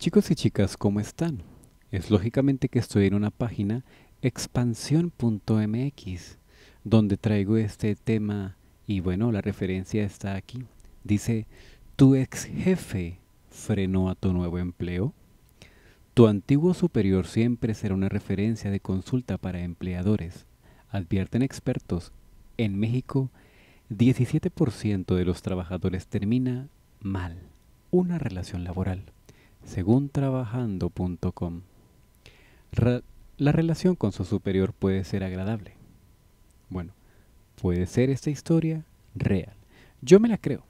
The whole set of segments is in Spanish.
Chicos y chicas, ¿cómo están? Es lógicamente que estoy en una página expansión.mx donde traigo este tema y bueno, la referencia está aquí. Dice, tu ex jefe frenó a tu nuevo empleo. Tu antiguo superior siempre será una referencia de consulta para empleadores. Advierten expertos, en México 17% de los trabajadores termina mal una relación laboral según trabajando.com. La relación con su superior puede ser agradable. Bueno, puede ser esta historia real. Yo me la creo.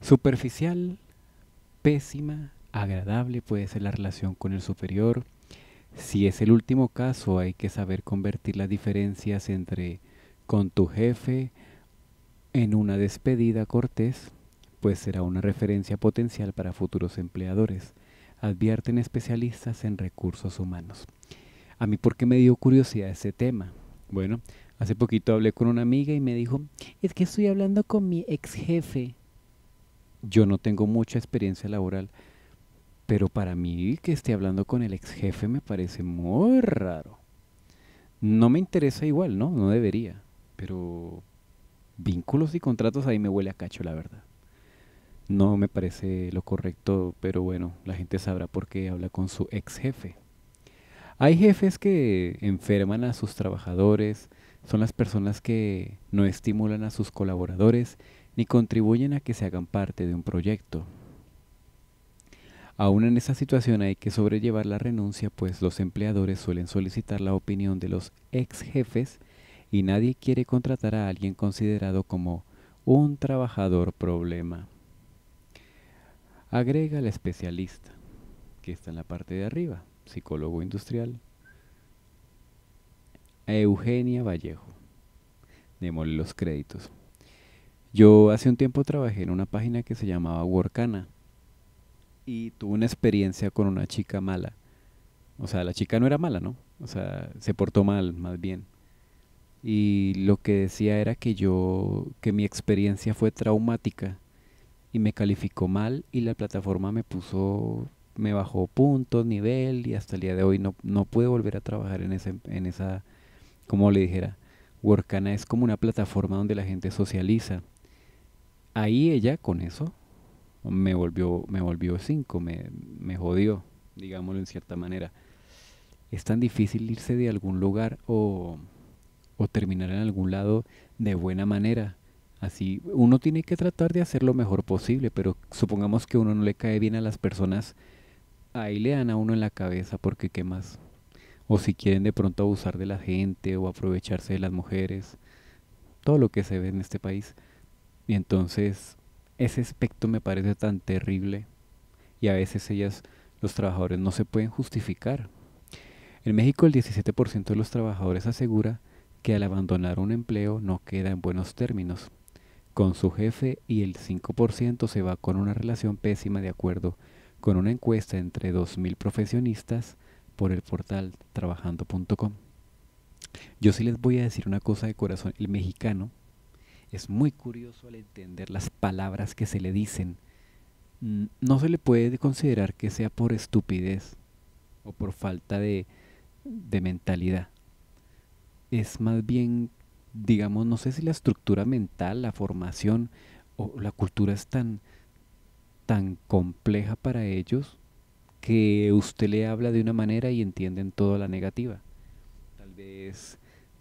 Superficial, pésima, agradable puede ser la relación con el superior. Si es el último caso, hay que saber convertir las diferencias entre con tu jefe en una despedida cortés pues será una referencia potencial para futuros empleadores, advierten especialistas en recursos humanos. A mí, ¿por qué me dio curiosidad ese tema? Bueno, hace poquito hablé con una amiga y me dijo, es que estoy hablando con mi ex jefe. Yo no tengo mucha experiencia laboral, pero para mí que esté hablando con el ex jefe me parece muy raro. No me interesa igual, ¿no? No debería. Pero vínculos y contratos ahí me huele a cacho, la verdad no me parece lo correcto, pero bueno, la gente sabrá por qué habla con su ex jefe. Hay jefes que enferman a sus trabajadores, son las personas que no estimulan a sus colaboradores ni contribuyen a que se hagan parte de un proyecto. Aún en esa situación hay que sobrellevar la renuncia, pues los empleadores suelen solicitar la opinión de los ex jefes y nadie quiere contratar a alguien considerado como un trabajador problema. Agrega la especialista, que está en la parte de arriba, psicólogo industrial, Eugenia Vallejo. Démosle los créditos. Yo hace un tiempo trabajé en una página que se llamaba Workana y tuve una experiencia con una chica mala. O sea, la chica no era mala, ¿no? O sea, se portó mal, más bien. Y lo que decía era que yo, que mi experiencia fue traumática y me calificó mal y la plataforma me puso, me bajó puntos, nivel y hasta el día de hoy no, no pude volver a trabajar en, ese, en esa, como le dijera, Workana es como una plataforma donde la gente socializa. Ahí ella con eso me volvió, me volvió cinco, me, jodió, digámoslo en cierta manera. Es tan difícil irse de algún lugar o, o terminar en algún lado de buena manera Así, uno tiene que tratar de hacer lo mejor posible, pero supongamos que uno no le cae bien a las personas, ahí le dan a uno en la cabeza, porque qué más. O si quieren de pronto abusar de la gente o aprovecharse de las mujeres, todo lo que se ve en este país. Y entonces, ese aspecto me parece tan terrible y a veces ellas, los trabajadores, no se pueden justificar. En México el 17% de los trabajadores asegura que al abandonar un empleo no queda en buenos términos con su jefe y el 5% se va con una relación pésima de acuerdo con una encuesta entre 2.000 profesionistas por el portal trabajando.com. Yo sí les voy a decir una cosa de corazón, el mexicano es muy curioso al entender las palabras que se le dicen. No se le puede considerar que sea por estupidez o por falta de, de mentalidad. Es más bien digamos, no sé si la estructura mental, la formación o la cultura es tan, tan compleja para ellos que usted le habla de una manera y entienden toda la negativa. Tal vez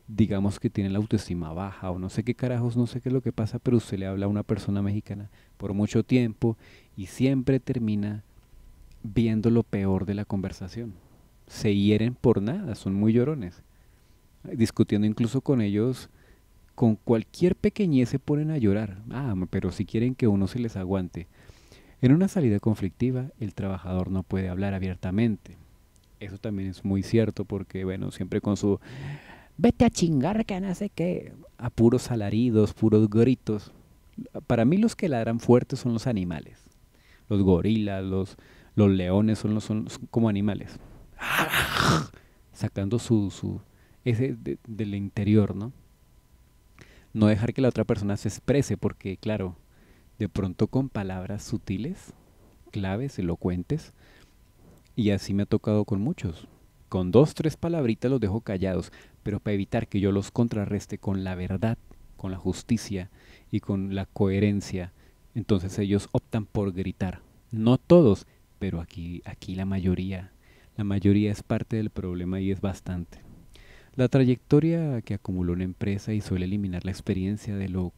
digamos que tienen la autoestima baja o no sé qué carajos, no sé qué es lo que pasa, pero usted le habla a una persona mexicana por mucho tiempo y siempre termina viendo lo peor de la conversación. Se hieren por nada, son muy llorones. Discutiendo incluso con ellos con cualquier pequeñez se ponen a llorar. Ah, pero si quieren que uno se les aguante. En una salida conflictiva, el trabajador no puede hablar abiertamente. Eso también es muy cierto porque, bueno, siempre con su vete a chingar que no sé qué, a puros alaridos, puros gritos. Para mí los que ladran fuerte son los animales. Los gorilas, los, los leones son, los, como animales. Sacando su, su ese del interior, ¿no? no dejar que la otra persona se exprese, porque claro, de pronto con palabras sutiles, claves, elocuentes, y así me ha tocado con muchos. Con dos, tres palabritas los dejo callados, pero para evitar que yo los contrarreste con la verdad, con la justicia y con la coherencia, entonces ellos optan por gritar. No todos, pero aquí, aquí la mayoría. La mayoría es parte del problema y es bastante. La trayectoria que acumuló una empresa y suele eliminar la experiencia de, lo,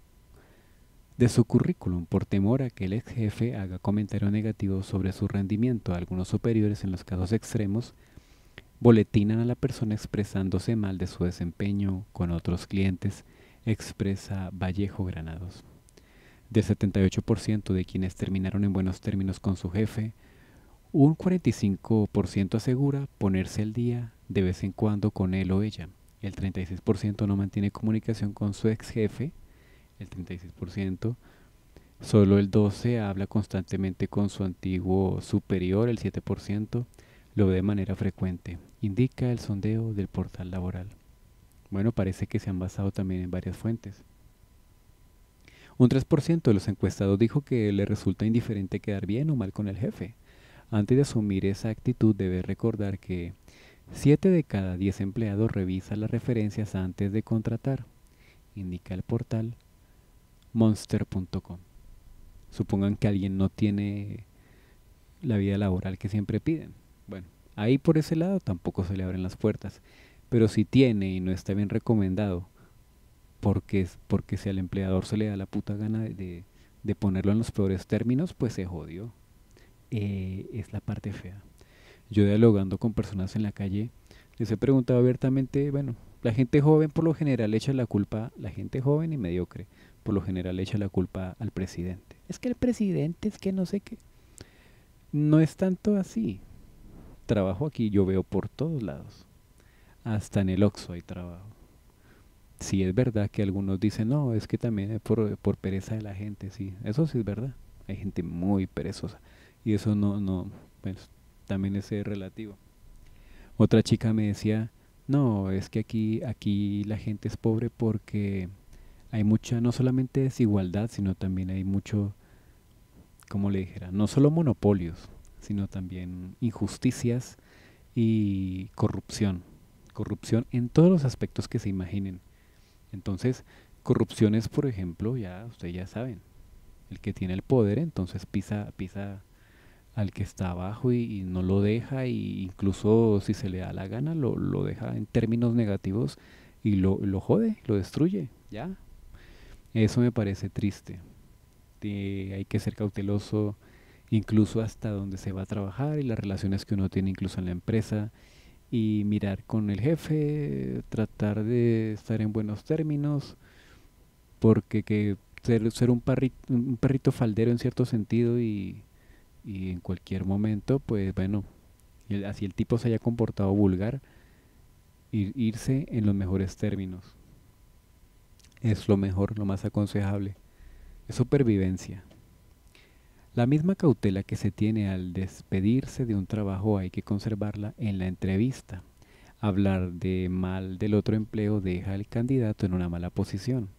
de su currículum por temor a que el ex jefe haga comentario negativo sobre su rendimiento. Algunos superiores en los casos extremos boletinan a la persona expresándose mal de su desempeño con otros clientes, expresa Vallejo Granados. Del 78% de quienes terminaron en buenos términos con su jefe, un 45% asegura ponerse al día de vez en cuando con él o ella. El 36% no mantiene comunicación con su ex jefe. El 36%. Solo el 12 habla constantemente con su antiguo superior, el 7%, lo ve de manera frecuente, indica el sondeo del portal laboral. Bueno, parece que se han basado también en varias fuentes. Un 3% de los encuestados dijo que le resulta indiferente quedar bien o mal con el jefe. Antes de asumir esa actitud debe recordar que 7 de cada diez empleados revisa las referencias antes de contratar, indica el portal monster.com. Supongan que alguien no tiene la vida laboral que siempre piden. Bueno, ahí por ese lado tampoco se le abren las puertas. Pero si tiene y no está bien recomendado, porque, porque si al empleador se le da la puta gana de, ponerlo en los peores términos, pues se jodió. Eh, es la parte fea yo dialogando con personas en la calle, les he preguntado abiertamente, bueno, la gente joven por lo general echa la culpa, la gente joven y mediocre, por lo general echa la culpa al presidente. Es que el presidente es que no sé qué. No es tanto así. Trabajo aquí, yo veo por todos lados. Hasta en el Oxxo hay trabajo. Sí es verdad que algunos dicen, no, es que también es por, por pereza de la gente, sí. Eso sí es verdad. Hay gente muy perezosa. Y eso no, no, pues, también ese eh, relativo. Otra chica me decía, no, es que aquí, aquí la gente es pobre porque hay mucha, no solamente desigualdad, sino también hay mucho, como le dijera, no solo monopolios, sino también injusticias y corrupción. Corrupción en todos los aspectos que se imaginen. Entonces, corrupción es, por ejemplo, ya ustedes ya saben, el que tiene el poder entonces pisa, pisa al que está abajo y, no lo deja e incluso si se le da la gana lo, deja en términos negativos y lo, jode, lo destruye, ya. Eso me parece triste. hay que ser cauteloso incluso hasta donde se va a trabajar y las relaciones que uno tiene incluso en la empresa y mirar con el jefe, tratar de estar en buenos términos, porque que ser, un, un perrito faldero en cierto sentido y y en cualquier momento, pues bueno, así el tipo se haya comportado vulgar, irse en los mejores términos. Es lo mejor, lo más aconsejable. Es supervivencia. La misma cautela que se tiene al despedirse de un trabajo hay que conservarla en la entrevista. Hablar de mal del otro empleo deja al candidato en una mala posición.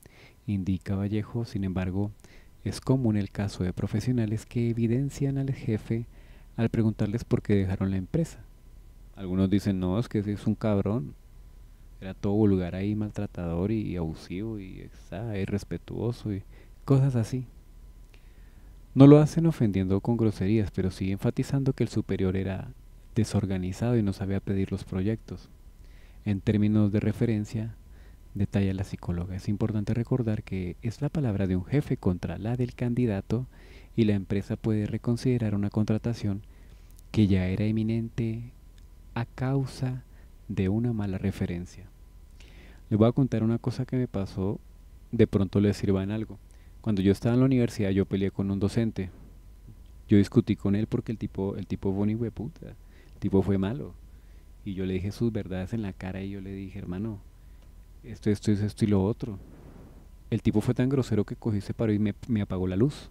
Indica Vallejo, sin embargo, es común el caso de profesionales que evidencian al jefe al preguntarles por qué dejaron la empresa. Algunos dicen, no, es que es un cabrón. Era todo vulgar ahí, maltratador y abusivo y irrespetuoso y cosas así. No lo hacen ofendiendo con groserías, pero sí enfatizando que el superior era desorganizado y no sabía pedir los proyectos. En términos de referencia, detalla la psicóloga. Es importante recordar que es la palabra de un jefe contra la del candidato y la empresa puede reconsiderar una contratación que ya era eminente a causa de una mala referencia. Les voy a contar una cosa que me pasó, de pronto les sirva en algo. Cuando yo estaba en la universidad yo peleé con un docente. Yo discutí con él porque el tipo, el tipo fue puta, el tipo fue malo. Y yo le dije sus verdades en la cara y yo le dije, hermano, esto, esto, esto, y lo otro. El tipo fue tan grosero que cogí, ese paró y me, apagó la luz.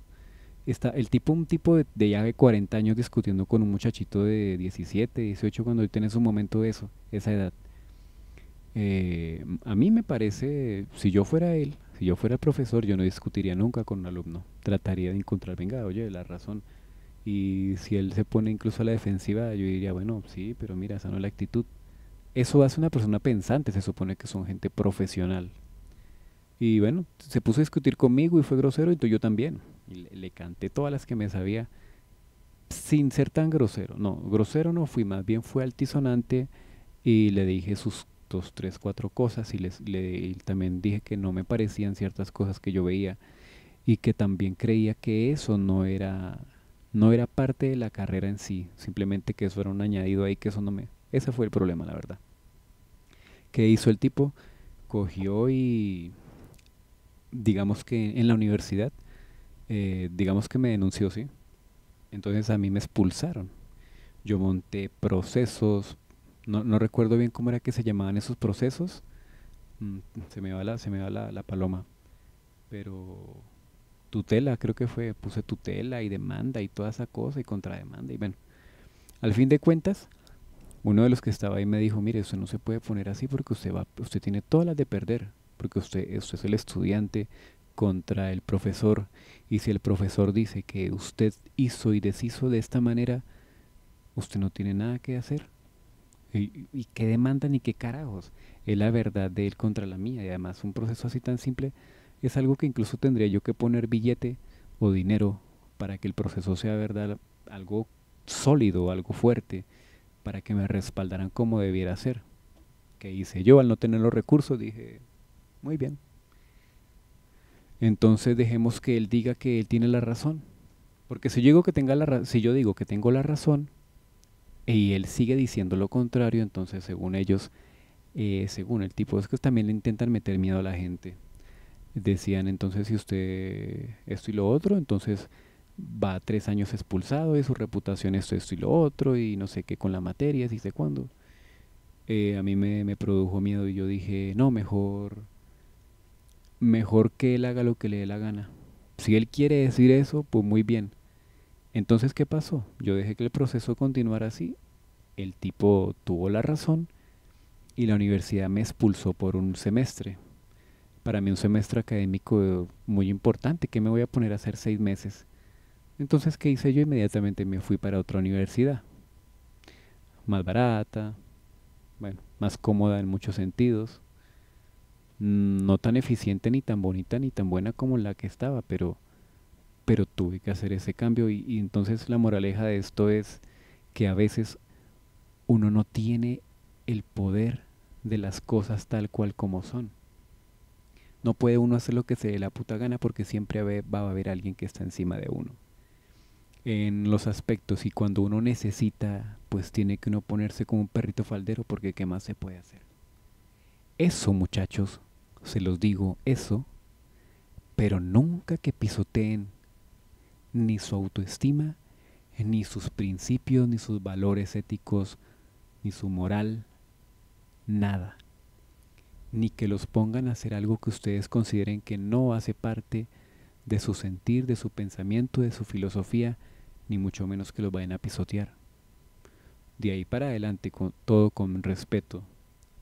Está, el tipo, un tipo de, ya de 40 años discutiendo con un muchachito de 17, 18, cuando hoy tienes un momento de eso, esa edad. Eh, a mí me parece, si yo fuera él, si yo fuera profesor, yo no discutiría nunca con un alumno. Trataría de encontrar, venga, oye, la razón. Y si él se pone incluso a la defensiva, yo diría, bueno, sí, pero mira, esa no es la actitud. Eso hace una persona pensante, se supone que son gente profesional. Y bueno, se puso a discutir conmigo y fue grosero, y yo también. le, canté todas las que me sabía sin ser tan grosero. No, grosero no fui, más bien fue altisonante y le dije sus dos, tres, cuatro cosas y, les, le, también dije que no me parecían ciertas cosas que yo veía y que también creía que eso no era, no era parte de la carrera en sí, simplemente que eso era un añadido ahí que eso no me, ese fue el problema, la verdad. ¿Qué hizo el tipo? Cogió y, digamos que en la universidad, eh, digamos que me denunció, ¿sí? Entonces a mí me expulsaron. Yo monté procesos, no, recuerdo bien cómo era que se llamaban esos procesos. Mm, se me va la, se me va la, la paloma. Pero tutela, creo que fue, puse tutela y demanda y toda esa cosa y contrademanda y bueno. Al fin de cuentas, uno de los que estaba ahí me dijo, mire, usted no se puede poner así porque usted, va, usted tiene todas las de perder, porque usted, usted es el estudiante contra el profesor, y si el profesor dice que usted hizo y deshizo de esta manera, usted no tiene nada que hacer. ¿Y, qué demanda ni qué carajos? Es la verdad de él contra la mía, y además un proceso así tan simple es algo que incluso tendría yo que poner billete o dinero para que el proceso sea verdad, algo sólido, algo fuerte para que me respaldaran como debiera ser. Que hice yo al no tener los recursos, dije, muy bien. Entonces dejemos que él diga que él tiene la razón. Porque si yo digo que, tenga la si yo digo que tengo la razón y él sigue diciendo lo contrario, entonces según ellos, eh, según el tipo, es que también le intentan meter miedo a la gente. Decían entonces si usted esto y lo otro, entonces va tres años expulsado y su reputación esto, esto y lo otro y no sé qué con la materia, si sé cuándo. Eh, a mí me, me, produjo miedo y yo dije, no, mejor, mejor que él haga lo que le dé la gana. Si él quiere decir eso, pues muy bien. Entonces, ¿qué pasó? Yo dejé que el proceso continuara así. El tipo tuvo la razón y la universidad me expulsó por un semestre. Para mí un semestre académico muy importante. ¿Qué me voy a poner a hacer seis meses? Entonces, ¿qué hice yo? Inmediatamente me fui para otra universidad. Más barata, bueno, más cómoda en muchos sentidos. Mm, no tan eficiente, ni tan bonita, ni tan buena como la que estaba, pero, pero tuve que hacer ese cambio. Y, y entonces la moraleja de esto es que a veces uno no tiene el poder de las cosas tal cual como son. No puede uno hacer lo que se dé la puta gana porque siempre va a haber alguien que está encima de uno en los aspectos y cuando uno necesita, pues tiene que uno ponerse como un perrito faldero porque ¿qué más se puede hacer? Eso muchachos, se los digo, eso, pero nunca que pisoteen ni su autoestima, ni sus principios, ni sus valores éticos, ni su moral, nada. Ni que los pongan a hacer algo que ustedes consideren que no hace parte de su sentir, de su pensamiento, de su filosofía, ni mucho menos que los vayan a pisotear. De ahí para adelante, todo con respeto.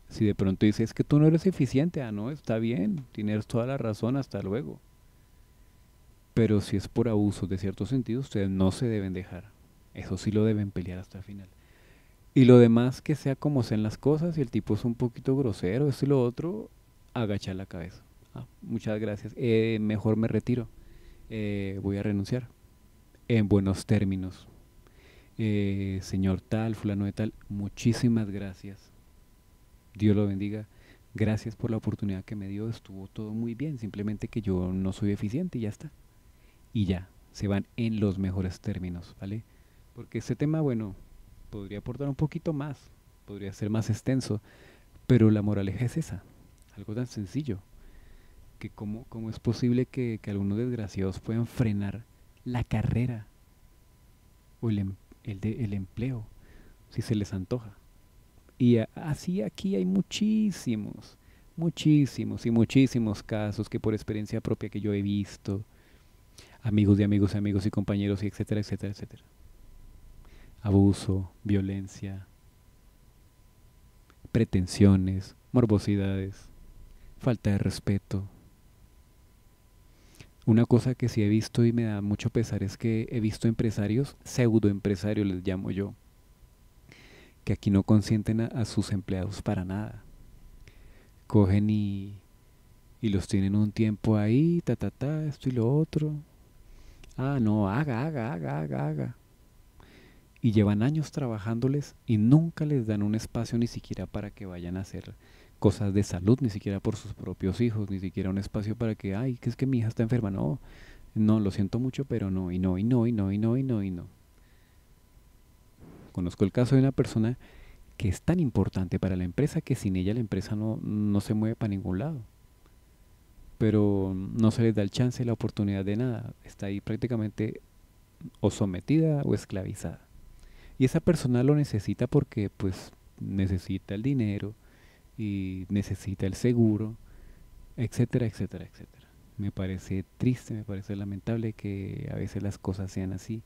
Si de pronto dices que tú no eres eficiente, ah, no, está bien, tienes toda la razón, hasta luego. Pero si es por abuso de cierto sentido, ustedes no se deben dejar. Eso sí lo deben pelear hasta el final. Y lo demás, que sea como sean las cosas, si el tipo es un poquito grosero, eso y lo otro, agacha la cabeza. Ah, muchas gracias. Eh, mejor me retiro. Eh, voy a renunciar en buenos términos. Eh, señor tal, fulano de tal, muchísimas gracias. Dios lo bendiga. Gracias por la oportunidad que me dio. Estuvo todo muy bien. Simplemente que yo no soy eficiente y ya está. Y ya, se van en los mejores términos, ¿vale? Porque ese tema, bueno, podría aportar un poquito más, podría ser más extenso, pero la moraleja es esa, algo tan sencillo, que cómo, cómo es posible que, que algunos desgraciados puedan frenar la carrera o el, em, el, empleo, si se les antoja. Y así aquí hay muchísimos, muchísimos y muchísimos casos que por experiencia propia que yo he visto, amigos de amigos, y amigos y compañeros, y etcétera, etcétera, etcétera. Abuso, violencia, pretensiones, morbosidades, falta de respeto, una cosa que sí he visto y me da mucho pesar es que he visto empresarios, pseudoempresarios les llamo yo, que aquí no consienten a, sus empleados para nada. Cogen y, y los tienen un tiempo ahí, ta, ta, ta, esto y lo otro. Ah, no, haga, haga, haga, haga, haga. Y llevan años trabajándoles y nunca les dan un espacio ni siquiera para que vayan a hacer cosas de salud, ni siquiera por sus propios hijos, ni siquiera un espacio para que, ay, que es que mi hija está enferma. No, no, lo siento mucho, pero no, y no, y no, y no, y no, y no, y no. Conozco el caso de una persona que es tan importante para la empresa que sin ella la empresa no, se mueve para ningún lado. Pero no se le da el chance, la oportunidad de nada. Está ahí prácticamente o sometida o esclavizada. Y esa persona lo necesita porque pues necesita el dinero, y necesita el seguro, etcétera, etcétera, etcétera. Me parece triste, me parece lamentable que a veces las cosas sean así.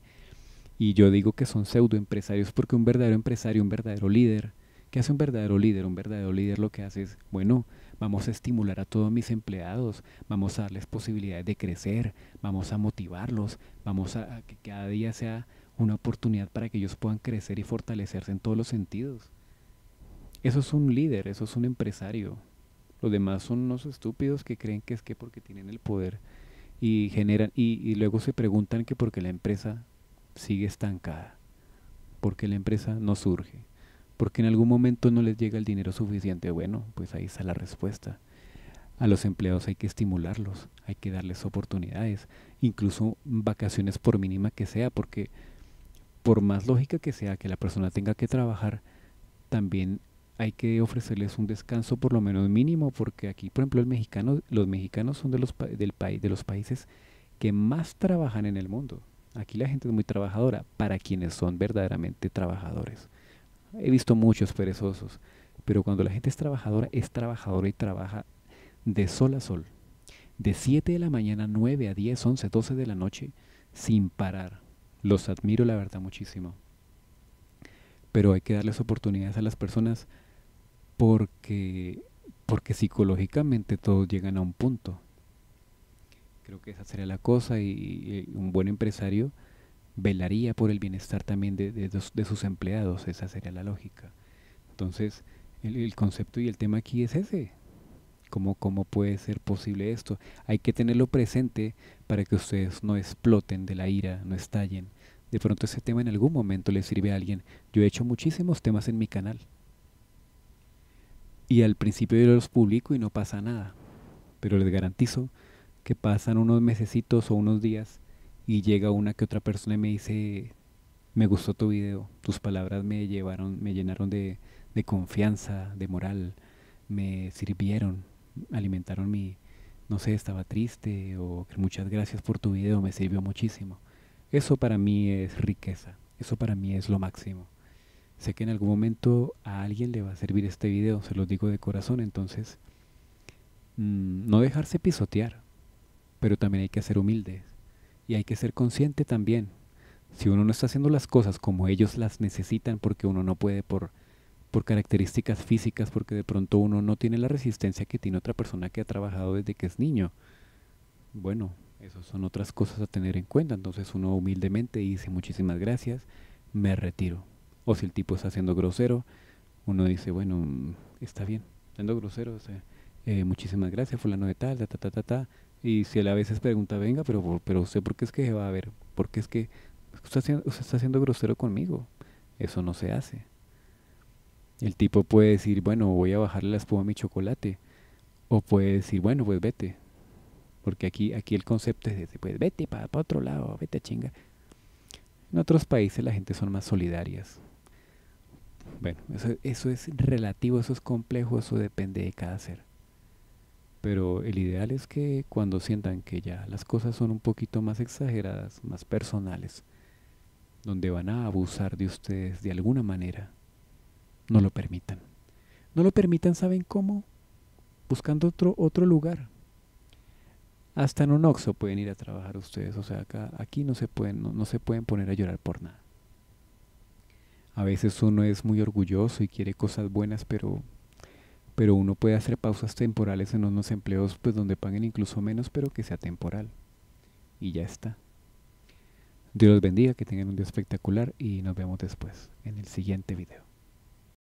Y yo digo que son pseudoempresarios porque un verdadero empresario, un verdadero líder, ¿qué hace un verdadero líder? Un verdadero líder lo que hace es, bueno, vamos a estimular a todos mis empleados, vamos a darles posibilidades de crecer, vamos a motivarlos, vamos a, a que cada día sea una oportunidad para que ellos puedan crecer y fortalecerse en todos los sentidos. Eso es un líder, eso es un empresario. Los demás son unos estúpidos que creen que es que porque tienen el poder y generan y, y luego se preguntan que porque la empresa sigue estancada, porque la empresa no surge, porque en algún momento no les llega el dinero suficiente. Bueno, pues ahí está la respuesta. A los empleados hay que estimularlos, hay que darles oportunidades, incluso vacaciones por mínima que sea, porque por más lógica que sea que la persona tenga que trabajar, también hay que ofrecerles un descanso por lo menos mínimo, porque aquí, por ejemplo, los mexicanos son de los, del país, de los países que más trabajan en el mundo. Aquí la gente es muy trabajadora, para quienes son verdaderamente trabajadores. He visto muchos perezosos, pero cuando la gente es trabajadora, es trabajadora y trabaja de sol a sol, de 7 de la mañana, 9 a 10, 11, 12 de la noche, sin parar. Los admiro, la verdad, muchísimo. Pero hay que darles oportunidades a las personas porque, porque psicológicamente todos llegan a un punto. Creo que esa sería la cosa y, un buen empresario velaría por el bienestar también de, de, sus empleados, esa sería la lógica. Entonces, el, concepto y el tema aquí es ese. ¿Cómo, ¿Cómo puede ser posible esto? Hay que tenerlo presente para que ustedes no exploten de la ira, no estallen. De pronto ese tema en algún momento le sirve a alguien. Yo he hecho muchísimos temas en mi canal y al principio yo los publico y no pasa nada. Pero les garantizo que pasan unos mesecitos o unos días y llega una que otra persona y me dice, me gustó tu video, tus palabras me llevaron, me llenaron de, de confianza, de moral, me sirvieron, alimentaron mi, no sé, estaba triste o muchas gracias por tu video, me sirvió muchísimo. Eso para mí es riqueza, eso para mí es lo máximo. Sé que en algún momento a alguien le va a servir este video, se los digo de corazón, entonces mm, no dejarse pisotear, pero también hay que ser humildes y hay que ser consciente también. Si uno no está haciendo las cosas como ellos las necesitan, porque uno no puede por, por características físicas, porque de pronto uno no tiene la resistencia que tiene otra persona que ha trabajado desde que es niño. Bueno, esas son otras cosas a tener en cuenta. Entonces uno humildemente dice muchísimas gracias, me retiro. O si el tipo está haciendo grosero, uno dice, bueno, está bien, siendo grosero, eh, muchísimas gracias, fulano de tal, ta, ta, ta, ta, ta. Y si él a veces pregunta, venga, pero, pero usted por qué es que se va a ver, porque es que usted, está haciendo grosero conmigo, eso no se hace. El tipo puede decir, bueno, voy a bajarle la espuma a mi chocolate, o puede decir, bueno, pues vete. Porque aquí, aquí el concepto es de pues vete para otro lado, vete a chinga. En otros países la gente son más solidarias. Bueno, eso, eso es relativo, eso es complejo, eso depende de cada ser. Pero el ideal es que cuando sientan que ya las cosas son un poquito más exageradas, más personales, donde van a abusar de ustedes de alguna manera, no lo permitan. No lo permitan, ¿saben cómo? Buscando otro, otro lugar. Hasta en un oxo pueden ir a trabajar ustedes. O sea, acá, aquí no se pueden, no se pueden poner a llorar por nada. A veces uno es muy orgulloso y quiere cosas buenas, pero, pero uno puede hacer pausas temporales en unos empleos pues, donde paguen incluso menos, pero que sea temporal. Y ya está. Dios los bendiga, que tengan un día espectacular y nos vemos después en el siguiente video.